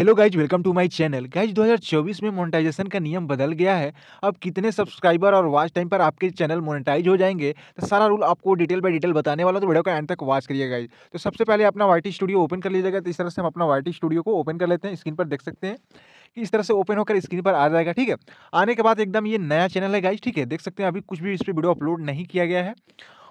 hello guys welcome to my channel guys 2024 में monetization का नियम बदल गया है अब कितने सब्सक्राइबर और वॉच टाइम पर आपके चैनल मोनेटाइज हो जाएंगे तो सारा रूल आपको डिटेल बाय डिटेल बताने वाला तो वीडियो को एंड तक वॉच करिए गाइज तो सबसे पहले अपना वाई स्टूडियो ओपन कर लीजिएगा तो इस तरह से हम अपना वाई स्टूडियो को ओपन कर लेते हैं स्क्रीन पर देख सकते हैं कि इस तरह से ओपन होकर स्क्रीन पर आ जाएगा ठीक है आने के बाद एकदम ये नया चैनल है गाइज ठीक है देख सकते हैं अभी कुछ भी इस पर वीडियो अपलोड नहीं किया गया है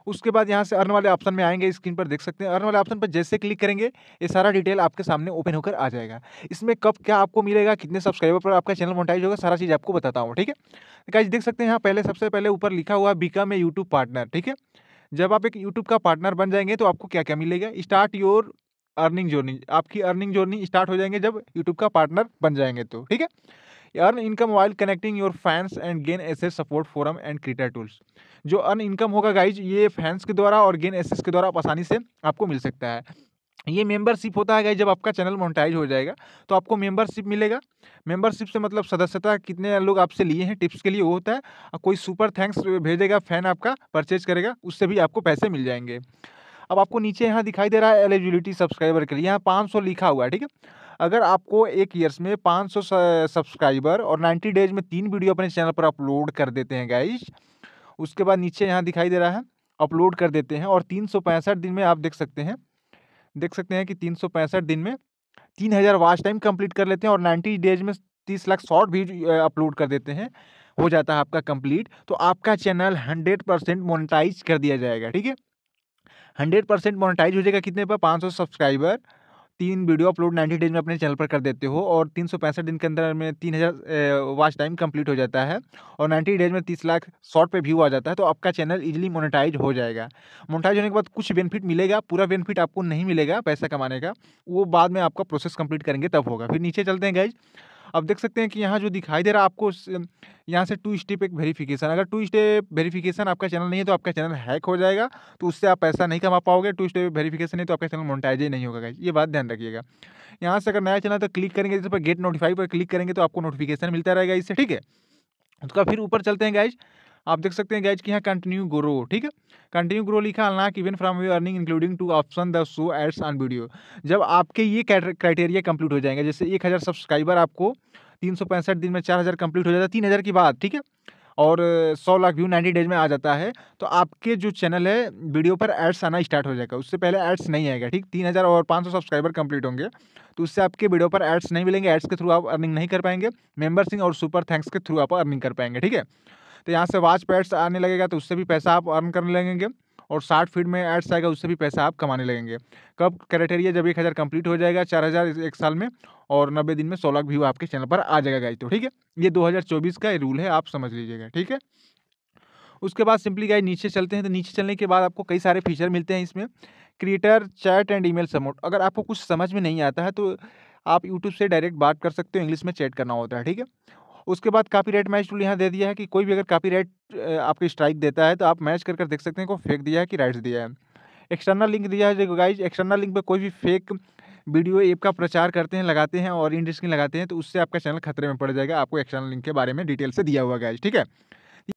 उसके बाद यहाँ से अर्न वाले ऑप्शन में आएंगे स्क्रीन पर देख सकते हैं अर्न वाले ऑप्शन पर जैसे क्लिक करेंगे ये सारा डिटेल आपके सामने ओपन होकर आ जाएगा इसमें कब क्या आपको मिलेगा कितने सब्सक्राइबर पर आपका चैनल मोटाइज होगा सारा चीज़ आपको बताता हूँ ठीक है गाइज देख सकते हैं यहाँ पहले सबसे पहले ऊपर लिखा हुआ बीका में यूट्यूब पार्टनर ठीक है जब आप एक यूट्यूब का पार्टनर बन जाएंगे तो आपको क्या क्या मिलेगा स्टार्ट योर अर्निंग जर्नी आपकी अर्निंग जर्नी स्टार्ट हो जाएंगे जब यूट्यूब का पार्टनर बन जाएंगे तो ठीक है earn income while connecting your fans and gain access support forum and creator tools जो अर्न इनकम होगा गाइज ये फैंस के द्वारा और गेन एसेस के द्वारा आप आसानी से आपको मिल सकता है ये मेंबरशिप होता है गाइज जब आपका चैनल मोनेटाइज हो जाएगा तो आपको मेंबरशिप मिलेगा मेंबरशिप से मतलब सदस्यता कितने लोग आपसे लिए हैं टिप्स के लिए वो होता है और कोई सुपर थैंक्स भेजेगा फैन आपका परचेज करेगा उससे भी आपको पैसे मिल जाएंगे अब आपको नीचे यहाँ दिखाई दे रहा है एलिजिबिलिटी सब्सक्राइबर के लिए यहाँ पाँच सौ लिखा हुआ है ठीक है अगर आपको एक ईयर्स में 500 सब्सक्राइबर और 90 डेज में तीन वीडियो अपने चैनल पर अपलोड कर देते हैं गाइज उसके बाद नीचे यहाँ दिखाई दे रहा है अपलोड कर देते हैं और तीन दिन में आप देख सकते हैं देख सकते हैं कि तीन दिन में तीन हज़ार वाच टाइम कंप्लीट कर लेते हैं और नाइन्टी डेज में तीस लाख शॉर्ट भी अपलोड कर देते हैं हो जाता है आपका कंप्लीट तो आपका चैनल हंड्रेड परसेंट मोनिटाइज कर दिया जाएगा ठीक है हंड्रेड परसेंट मोनिटाइज हो जाएगा कितने पर पाँच सौ सब्सक्राइबर तीन वीडियो अपलोड नाइन्टी डेज में अपने चैनल पर कर देते हो और तीन सौ पैंसठ दिन के अंदर में तीन हज़ार वॉच टाइम कंप्लीट हो जाता है और नाइन्टी डेज में तीस लाख शॉर्ट पे व्यू आ जाता है तो आपका चैनल इजीली मोनेटाइज हो जाएगा मोनेटाइज होने के बाद कुछ बेनिफिट मिलेगा पूरा बेनिफिट आपको नहीं मिलेगा पैसा कमाने का वो बाद में आपका प्रोसेस कंप्लीट करेंगे तब होगा फिर नीचे चलते हैं गाइज अब देख सकते हैं कि यहाँ जो दिखाई दे रहा है आपको यहाँ से टू स्टेप एक वेरीफिकेशन अगर टू स्टेप वेरीफिकेशन आपका चैनल नहीं है तो आपका चैनल हैक हो जाएगा तो उससे आप पैसा नहीं कमा पाओगे टू स्टेप वेरीफिकेशन है तो आपका चैनल मोनिटाइज ही नहीं होगा ये बात ध्यान रखिएगा यहाँ से अगर नया चैनल तो क्लिक करेंगे जिस पर गेट नोटिफाई पर क्लिक करेंगे तो आपको नोटिफिकेशन मिलता रहेगा इससे ठीक है उसका फिर ऊपर चलते हैं गाइज आप देख सकते हैं गैज की यहाँ कंटिन्यू ग्रो ठीक है कंटिन्यू ग्रो लिखा unlock even from you earning including to option the show ads on video जब आपके ये क्राइटेरिया कंप्लीट हो जाएंगे जैसे एक हज़ार सब्सक्राइबर आपको तीन सौ पैंसठ दिन में चार हज़ार कंप्लीट हो जाता है तीन हज़ार के बाद ठीक है और सौ लाख व्यू नाइन्टी डेज में आ जाता है तो आपके जो चैनल है वीडियो पर एड्स आना स्टार्ट हो जाएगा उससे पहले एड्स नहीं आएगा ठीक तीन हज़ार और पाँच सौ सब्सक्राइबर कंप्लीट होंगे तो उससे आपके वीडियो पर एड्स नहीं मिलेंगे एड्स के थ्रू आप अर्निंग नहीं कर पाएंगे मेम्बरशिप और सुपर थैंक्स के थ्रू आप अर्निंग कर पाएंगे ठीक है तो यहाँ से वाच पैड्स आने लगेगा तो उससे भी पैसा आप अर्न करने लगेंगे और शार्ट फीड में एड्स आएगा उससे भी पैसा आप कमाने लगेंगे कब क्राइटेरिया जब एक हज़ार कम्प्लीट हो जाएगा चार हज़ार एक साल में और नब्बे दिन में सौ लाख व्यू आपके चैनल पर आ जाएगा गाइज तो ठीक है ये 2024 का रूल है आप समझ लीजिएगा ठीक है उसके बाद सिंपली गाइज नीचे चलते हैं तो नीचे चलने के बाद आपको कई सारे फीचर मिलते हैं इसमें creator chat and mail support अगर आपको कुछ समझ में नहीं आता है तो आप यूट्यूब से डायरेक्ट बात कर सकते हो इंग्लिश में चैट करना होता है ठीक है उसके बाद कापी राइट मैच टूल यहाँ दे दिया है कि कोई भी अगर कापी राइट आपकी स्ट्राइक देता है तो आप मैच कर कर देख सकते हैं को फेंक दिया है कि राइट्स दिया है एक्सटर्नल लिंक दिया है जो गाइज एक्सटर्नल लिंक पर कोई भी फेक वीडियो ऐप का प्रचार करते हैं लगाते हैं और इन लगाते हैं तो उससे आपका चैनल खतरे में पड़ जाएगा आपको एक्सटर्नल लिंक के बारे में डिटेल से दिया हुआ गाइज ठीक है